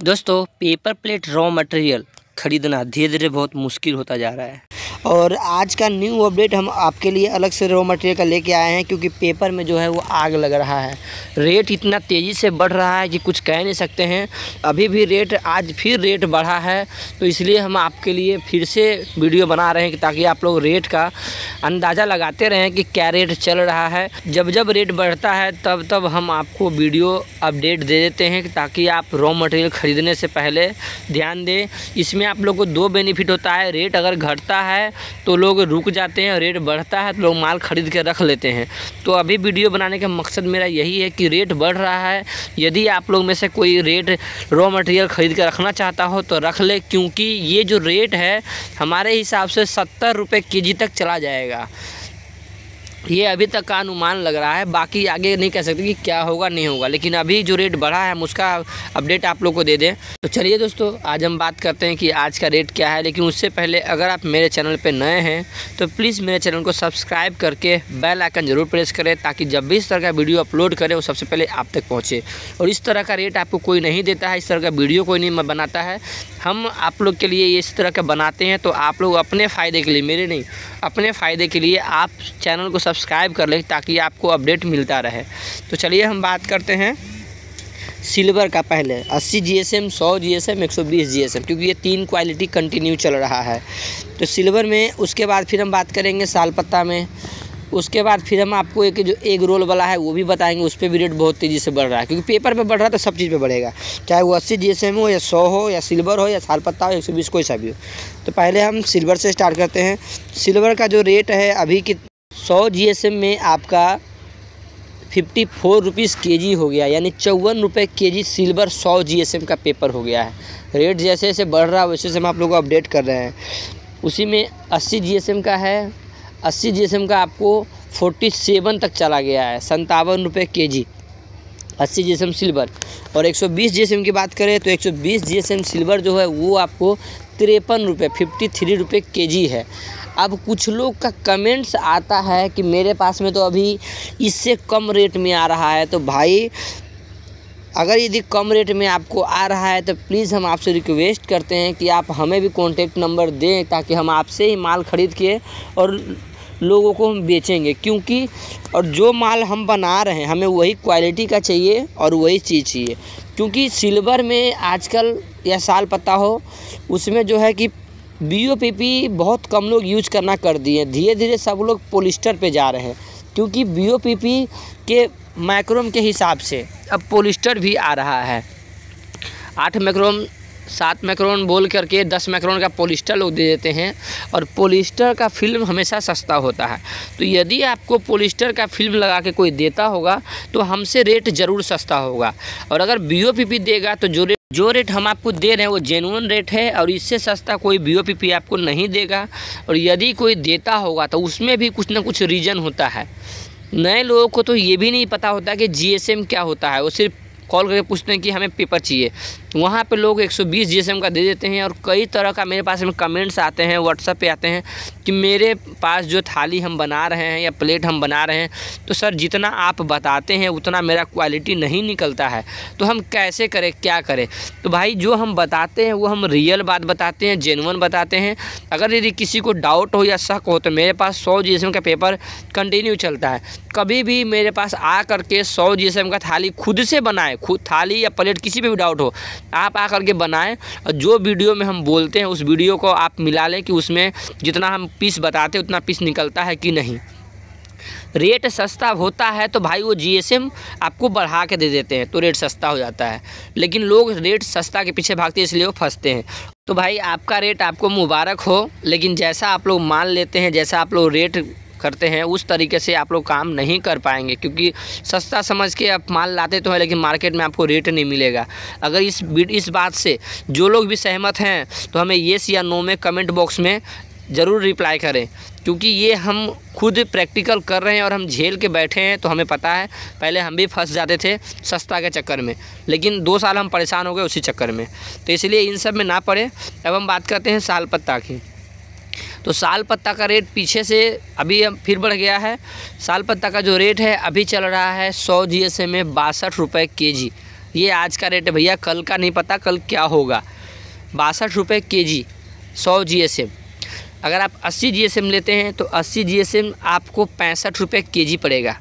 दोस्तों paper plate raw material खरीदना धीरे धीरे बहुत मुश्किल होता जा रहा है और आज का न्यू अपडेट हम आपके लिए अलग से रॉ मटेरियल का लेके आए हैं क्योंकि पेपर में जो है वो आग लग रहा है रेट इतना तेज़ी से बढ़ रहा है कि कुछ कह नहीं सकते हैं अभी भी रेट आज फिर रेट बढ़ा है तो इसलिए हम आपके लिए फिर से वीडियो बना रहे हैं ताकि आप लोग रेट का अंदाज़ा लगाते रहें कि क्या रेट चल रहा है जब जब रेट बढ़ता है तब तब हम आपको वीडियो अपडेट दे देते हैं ताकि आप रॉ मटेरियल ख़रीदने से पहले ध्यान दें इसमें आप लोग को दो बेनिफिट होता है रेट अगर घटता है तो लोग रुक जाते हैं रेट बढ़ता है तो लोग माल ख़रीद के रख लेते हैं तो अभी वीडियो बनाने का मकसद मेरा यही है कि रेट बढ़ रहा है यदि आप लोग में से कोई रेट रॉ मटेरियल ख़रीद के रखना चाहता हो तो रख ले क्योंकि ये जो रेट है हमारे हिसाब से सत्तर रुपये के जी तक चला जाएगा ये अभी तक का अनुमान लग रहा है बाकी आगे नहीं कह सकते कि क्या होगा नहीं होगा लेकिन अभी जो रेट बढ़ा है हम उसका अपडेट आप लोग को दे दें तो चलिए दोस्तों आज हम बात करते हैं कि आज का रेट क्या है लेकिन उससे पहले अगर आप मेरे चैनल पर नए हैं तो प्लीज़ मेरे चैनल को सब्सक्राइब करके बेल आइकन ज़रूर प्रेस करें ताकि जब भी इस तरह का वीडियो अपलोड करें वो सबसे पहले आप तक पहुँचे और इस तरह का रेट आपको कोई नहीं देता है इस तरह का वीडियो कोई नहीं बनाता है हम आप लोग के लिए इस तरह का बनाते हैं तो आप लोग अपने फ़ायदे के लिए मेरे नहीं अपने फ़ायदे के लिए आप चैनल को सब्सक्राइब कर लें ताकि आपको अपडेट मिलता रहे तो चलिए हम बात करते हैं सिल्वर का पहले 80 जी एस एम सौ जी एस एम एक सौ बीस जी एस एम क्योंकि ये तीन क्वालिटी कंटिन्यू चल रहा है तो सिल्वर में उसके बाद फिर हम बात करेंगे साल पत्ता में उसके बाद फिर हम आपको एक जो एग रोल वाला है वो भी बताएंगे उस पर भी रेट बहुत तेज़ी से बढ़ रहा है क्योंकि पेपर पे बढ़ रहा है तो सब चीज़ पे बढ़ेगा चाहे वो अस्सी जी हो या सौ हो या सिल्वर हो या साल पत्ता हो एक सौ बीस कोई सा भी हो तो पहले हम सिल्वर से स्टार्ट करते हैं सिल्वर का जो रेट है अभी कित सौ जी में आपका फिफ्टी फोर रुपीज़ के जी हो गया यानी चौवन रुपये के जी सिल्वर सौ जी एस एम का पेपर हो गया है रेट जैसे जैसे बढ़ रहा है वैसे वैसे हम आप लोगों को अपडेट कर रहे हैं उसी में अस्सी जी एस एम का है अस्सी जी एस एम का आपको फोर्टी सेवन तक चला गया है संतावन रुपये के जी अस्सी जी सिल्वर और 120 जीएसएम की बात करें तो 120 जीएसएम सिल्वर जो है वो आपको तिरपन रुपये फिफ्टी थ्री रुपये के जी है अब कुछ लोग का कमेंट्स आता है कि मेरे पास में तो अभी इससे कम रेट में आ रहा है तो भाई अगर यदि कम रेट में आपको आ रहा है तो प्लीज़ हम आपसे रिक्वेस्ट करते हैं कि आप हमें भी कॉन्टेक्ट नंबर दें ताकि हम आपसे ही माल ख़रीद के और लोगों को हम बेचेंगे क्योंकि और जो माल हम बना रहे हैं हमें वही क्वालिटी का चाहिए और वही चीज़ चाहिए क्योंकि सिल्वर में आजकल या साल पत्ता हो उसमें जो है कि बी ओ पी पी बहुत कम लोग यूज करना कर दिए धीरे धीरे सब लोग पोलिस्टर पे जा रहे हैं क्योंकि बी ओ पी पी के माइक्रोम के हिसाब से अब पोलिस्टर भी आ रहा है आठ माइक्रोम सात माइक्रोन बोल करके दस माइक्रोन का पोलिस्टर लोग दे देते हैं और पोलिस्टर का फिल्म हमेशा सस्ता होता है तो यदि आपको पोलिस्टर का फिल्म लगा के कोई देता होगा तो हमसे रेट ज़रूर सस्ता होगा और अगर बी देगा तो जो रेट जो रेट हम आपको दे रहे हैं वो जेनुअन रेट है और इससे सस्ता कोई बी आपको नहीं देगा और यदि कोई देता होगा तो उसमें भी कुछ ना कुछ रीज़न होता है नए लोगों को तो ये भी नहीं पता होता कि जीएसएम क्या होता है वो सिर्फ कॉल करके पूछते हैं कि हमें पेपर चाहिए तो वहाँ पे लोग 120 जीएसएम का दे देते हैं और कई तरह का मेरे पास में कमेंट्स आते हैं व्हाट्सअप पे आते हैं कि मेरे पास जो थाली हम बना रहे हैं या प्लेट हम बना रहे हैं तो सर जितना आप बताते हैं उतना मेरा क्वालिटी नहीं निकलता है तो हम कैसे करें क्या करें तो भाई जो हम बताते हैं वो हम रियल बात बताते हैं जेनवन बताते हैं अगर यदि किसी को डाउट हो या शक हो तो मेरे पास सौ जी का पेपर कंटिन्यू चलता है कभी भी मेरे पास आ करके सौ जी का थाली खुद से बनाए खुद थाली या प्लेट किसी पे भी डाउट हो आप आ करके बनाएं और जो वीडियो में हम बोलते हैं उस वीडियो को आप मिला लें कि उसमें जितना हम पीस बताते हैं उतना पीस निकलता है कि नहीं रेट सस्ता होता है तो भाई वो जीएसएम आपको बढ़ा के दे देते हैं तो रेट सस्ता हो जाता है लेकिन लोग रेट सस्ता के पीछे भागते हैं इसलिए वो फंसते हैं तो भाई आपका रेट आपको मुबारक हो लेकिन जैसा आप लोग मान लेते हैं जैसा आप लोग रेट करते हैं उस तरीके से आप लोग काम नहीं कर पाएंगे क्योंकि सस्ता समझ के आप माल लाते तो हैं लेकिन मार्केट में आपको रेट नहीं मिलेगा अगर इस इस बात से जो लोग भी सहमत हैं तो हमें येस या नो में कमेंट बॉक्स में ज़रूर रिप्लाई करें क्योंकि ये हम खुद प्रैक्टिकल कर रहे हैं और हम झेल के बैठे हैं तो हमें पता है पहले हम भी फंस जाते थे सस्ता के चक्कर में लेकिन दो साल हम परेशान हो गए उसी चक्कर में तो इसलिए इन सब में ना पड़े अब हम बात करते हैं साल पत्ता की तो साल पत्ता का रेट पीछे से अभी फिर बढ़ गया है साल पत्ता का जो रेट है अभी चल रहा है सौ जी एस में बासठ रुपये के जी ये आज का रेट है भैया कल का नहीं पता कल क्या होगा बासठ रुपये के जी सौ जी एस एम अगर आप अस्सी जी एस एम लेते हैं तो अस्सी जी एस एम आपको पैंसठ रुपये के जी पड़ेगा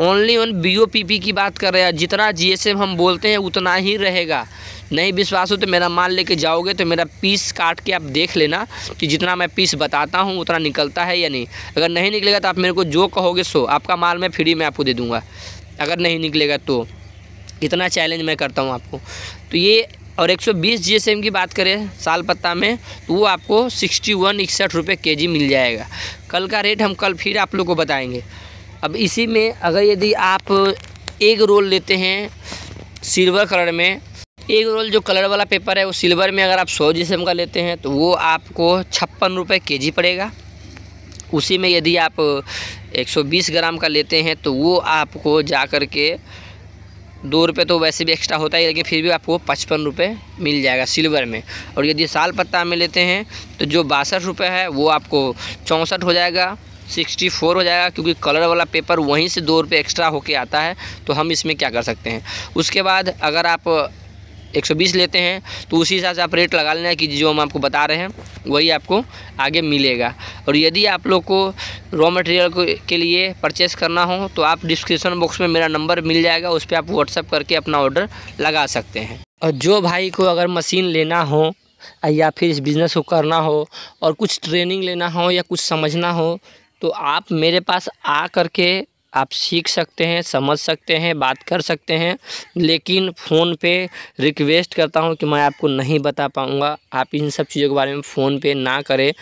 only on B O P P की बात कर रहे हैं जितना जी एस एम हम बोलते हैं उतना ही रहेगा नहीं विश्वास हो तो मेरा माल लेके जाओगे तो मेरा पीस काट के आप देख लेना कि जितना मैं पीस बताता हूँ उतना निकलता है या नहीं अगर नहीं निकलेगा तो आप मेरे को जो कहोगे सो आपका माल मैं फ्री में आपको दे दूँगा अगर नहीं निकलेगा तो इतना चैलेंज मैं करता हूँ आपको तो ये और 120 एम की बात करें साल पत्ता में तो वो आपको सिक्सटी वन इकसठ रुपये के मिल जाएगा कल का रेट हम कल फिर आप लोग को बताएँगे अब इसी में अगर यदि आप एक रोल लेते हैं सिल्वर कलर में एक रोल जो कलर वाला पेपर है वो सिल्वर में अगर आप सौ जिसम का लेते हैं तो वो आपको छप्पन रुपये के जी पड़ेगा उसी में यदि आप 120 ग्राम का लेते हैं तो वो आपको जा कर के दो रुपये तो वैसे भी एक्स्ट्रा होता है लेकिन फिर भी आपको पचपन रुपये मिल जाएगा सिल्वर में और यदि साल पत्ता में लेते हैं तो जो बासठ रुपये है वो आपको चौंसठ हो जाएगा सिक्सटी फोर हो जाएगा क्योंकि कलर वाला पेपर वहीं से दो रुपये एक्स्ट्रा होके आता है तो हम इसमें क्या कर सकते हैं उसके बाद अगर आप 120 लेते हैं तो उसी हिसाब से आप रेट लगा लेना कि जो हम आपको बता रहे हैं वही आपको आगे मिलेगा और यदि आप लोग को रॉ मटेरियल के लिए परचेस करना हो तो आप डिस्क्रिप्शन बॉक्स में मेरा नंबर मिल जाएगा उस पर आप व्हाट्सअप करके अपना ऑर्डर लगा सकते हैं और जो भाई को अगर मशीन लेना हो या फिर इस बिज़नेस को करना हो और कुछ ट्रेनिंग लेना हो या कुछ समझना हो तो आप मेरे पास आ कर के आप सीख सकते हैं समझ सकते हैं बात कर सकते हैं लेकिन फ़ोन पे रिक्वेस्ट करता हूँ कि मैं आपको नहीं बता पाऊँगा आप इन सब चीज़ों के बारे में फ़ोन पे ना करें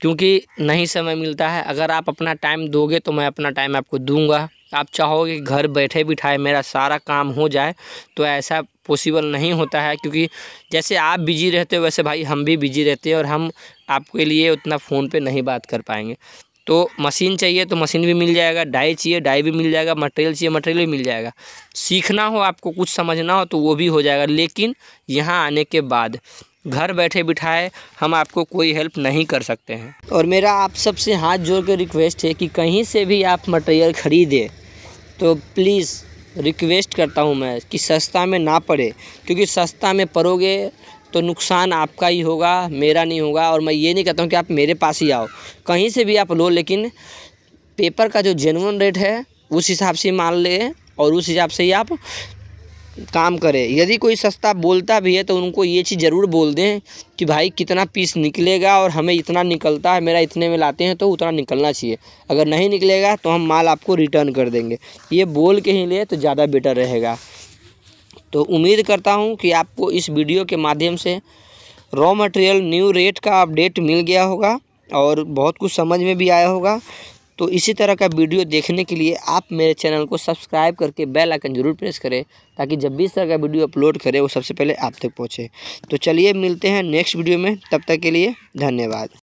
क्योंकि नहीं समय मिलता है अगर आप अपना टाइम दोगे तो मैं अपना टाइम आपको दूंगा आप चाहोगे घर बैठे बिठाए मेरा सारा काम हो जाए तो ऐसा पॉसिबल नहीं होता है क्योंकि जैसे आप बिजी रहते हो वैसे भाई हम भी बिजी रहते हैं और हम आपके लिए उतना फ़ोन पे नहीं बात कर पाएंगे तो मशीन चाहिए तो मशीन भी मिल जाएगा डाई चाहिए डाई भी मिल जाएगा मटेरियल चाहिए मटेरियल भी मिल जाएगा सीखना हो आपको कुछ समझना हो तो वो भी हो जाएगा लेकिन यहाँ आने के बाद घर बैठे बिठाए हम आपको कोई हेल्प नहीं कर सकते हैं और मेरा आप सबसे हाथ जोड़ कर रिक्वेस्ट है कि कहीं से भी आप मटेरियल ख़रीदें तो प्लीज़ रिक्वेस्ट करता हूँ मैं कि सस्ता में ना पड़े क्योंकि सस्ता में पड़ोगे तो नुकसान आपका ही होगा मेरा नहीं होगा और मैं ये नहीं कहता हूँ कि आप मेरे पास ही आओ कहीं से भी आप लो लेकिन पेपर का जो जेनुअन रेट है उस हिसाब से मान ले और उस हिसाब से ही आप काम करें यदि कोई सस्ता बोलता भी है तो उनको ये चीज़ ज़रूर बोल दें कि भाई कितना पीस निकलेगा और हमें इतना निकलता है मेरा इतने में लाते हैं तो उतना निकलना चाहिए अगर नहीं निकलेगा तो हम माल आपको रिटर्न कर देंगे ये बोल के ही ले तो ज़्यादा बेटर रहेगा तो उम्मीद करता हूँ कि आपको इस वीडियो के माध्यम से रॉ मटेरियल न्यू रेट का अपडेट मिल गया होगा और बहुत कुछ समझ में भी आया होगा तो इसी तरह का वीडियो देखने के लिए आप मेरे चैनल को सब्सक्राइब करके बेल आइकन जरूर प्रेस करें ताकि जब भी इस तरह का वीडियो अपलोड करें वो सबसे पहले आप तक पहुँचे तो चलिए मिलते हैं नेक्स्ट वीडियो में तब तक के लिए धन्यवाद